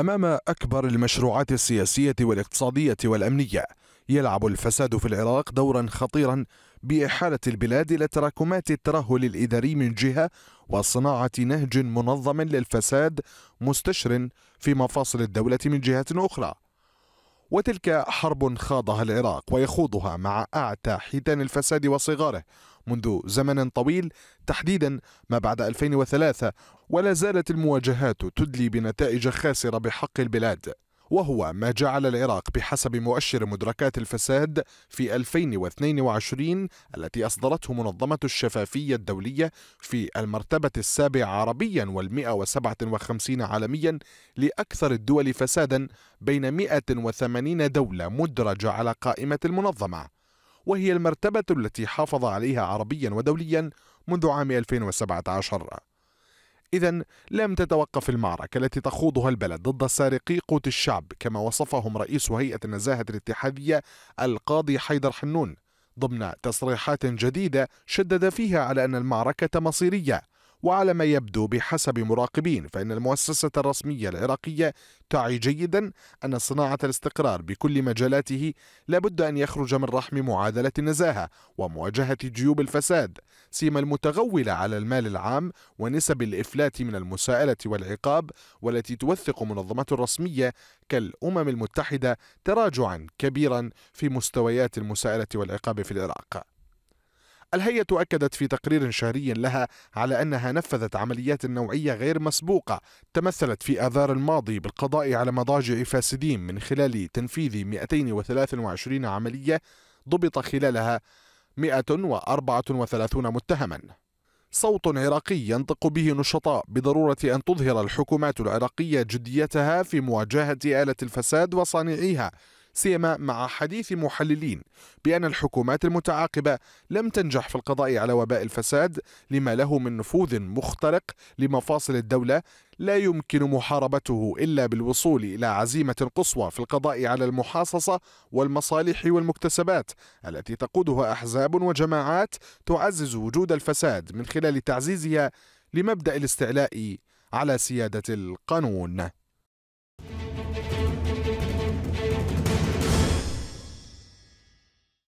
أمام أكبر المشروعات السياسية والاقتصادية والأمنية يلعب الفساد في العراق دورا خطيرا بإحالة البلاد إلى تراكمات الترهل الإداري من جهة وصناعة نهج منظم للفساد مستشر في مفاصل الدولة من جهة أخرى وتلك حرب خاضها العراق ويخوضها مع أعتى حيتان الفساد وصغاره منذ زمن طويل تحديدا ما بعد 2003 ولا زالت المواجهات تدلي بنتائج خاسرة بحق البلاد وهو ما جعل العراق بحسب مؤشر مدركات الفساد في 2022 التي أصدرته منظمة الشفافية الدولية في المرتبة السابعة عربيا وال157 عالميا لأكثر الدول فسادا بين 180 دولة مدرجة على قائمة المنظمة وهي المرتبة التي حافظ عليها عربيا ودوليا منذ عام 2017 إذا لم تتوقف المعركة التي تخوضها البلد ضد سارقي قوت الشعب كما وصفهم رئيس هيئة النزاهة الاتحادية القاضي حيدر حنون ضمن تصريحات جديدة شدد فيها على أن المعركة مصيرية وعلى ما يبدو بحسب مراقبين فإن المؤسسة الرسمية العراقية تعي جيدا أن صناعة الاستقرار بكل مجالاته لابد أن يخرج من رحم معادلة النزاهة ومواجهة جيوب الفساد سيما المتغولة على المال العام ونسب الإفلات من المساءلة والعقاب والتي توثق منظمات رسمية كالأمم المتحدة تراجعا كبيرا في مستويات المساءلة والعقاب في العراق الهيئة أكدت في تقرير شهري لها على أنها نفذت عمليات نوعية غير مسبوقة تمثلت في آذار الماضي بالقضاء على مضاجع فاسدين من خلال تنفيذ 223 عملية ضبط خلالها 134 متهما صوت عراقي ينطق به نشطاء بضرورة أن تظهر الحكومات العراقية جديتها في مواجهة آلة الفساد وصانعيها سيما مع حديث محللين بأن الحكومات المتعاقبة لم تنجح في القضاء على وباء الفساد لما له من نفوذ مخترق لمفاصل الدولة لا يمكن محاربته إلا بالوصول إلى عزيمة قصوى في القضاء على المحاصصة والمصالح والمكتسبات التي تقودها أحزاب وجماعات تعزز وجود الفساد من خلال تعزيزها لمبدأ الاستعلاء على سيادة القانون